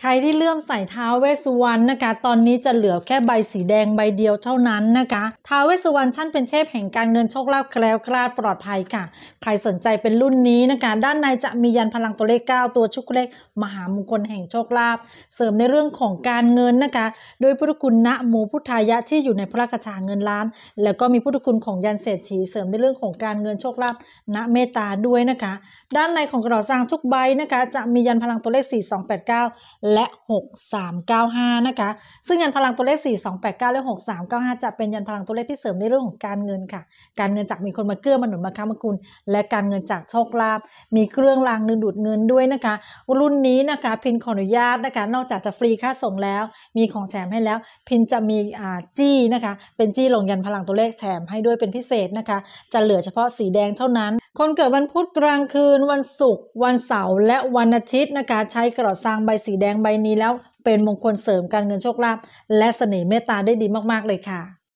ใครที่เลื่อมใส่ท้าวเวสวรรณนะคะตอนนี้จะเหลือแค่ใบสีแดงใบเดียวเท่านั้นนะคะท้าวเวสวรรณท่านเป็นเทพแห่งการเงินโชคลาภแคล้วคลาดปลอดภัยค่ะ ใครสนใจเป็นรุ่นนี้นะคะด้านในจะมียันพลังตัวเลข 9 ตัวชุกเลขมหามงคลแห่งโชคลาภเสริมในเรื่องของการเงินนะคะโดยพุทธคุณณหมูพุทธายะที่อยู่ในพระกระชาเงินล้าน แล้วก็มีพุทธคุณของยันเศรษฐีเสริมในเรื่องของการเงินโชคลาภณเมตตาด้วยนะคะ ด้านในของกระดาษสร้างทุกใบนะคะจะมียันพลังตัวเลข 4289และ 6395นะคะซึ่งยันพลังตัวเลข4289และ6395 จะเป็นยันพลังตัวเลขที่เสริมในเรื่องของการเงินค่ะการเงินจากมีคนมาเกื้อมาหนุนมาค้ามาคุณ และการเงินจากโชคลาภมีเครื่องรางดึงดูดเงินด้วยนะคะรุ่นนี้นะคะพินขออนุญาตนะคะนอกจากจะฟรีค่าส่งแล้ว มีของแถมให้แล้ว พินจะมีอ่าจี้นะคะเป็นจี้ลงยันพลังตัวเลขแถมให้ด้วยเป็นพิเศษนะคะจะเหลือเฉพาะสีแดงเท่านั้น คนเกิดวันพุธกลางคืน วันศุกร์วันเสาร์และวันอาทิตย์นะคะใช้กระดาษทรางใบสีแดงงใบนี้แล้วเป็นมงคลเสริมการเงินโชคลาภและเสน่ห์เมตตาได้ดีมากๆเลยค่ะ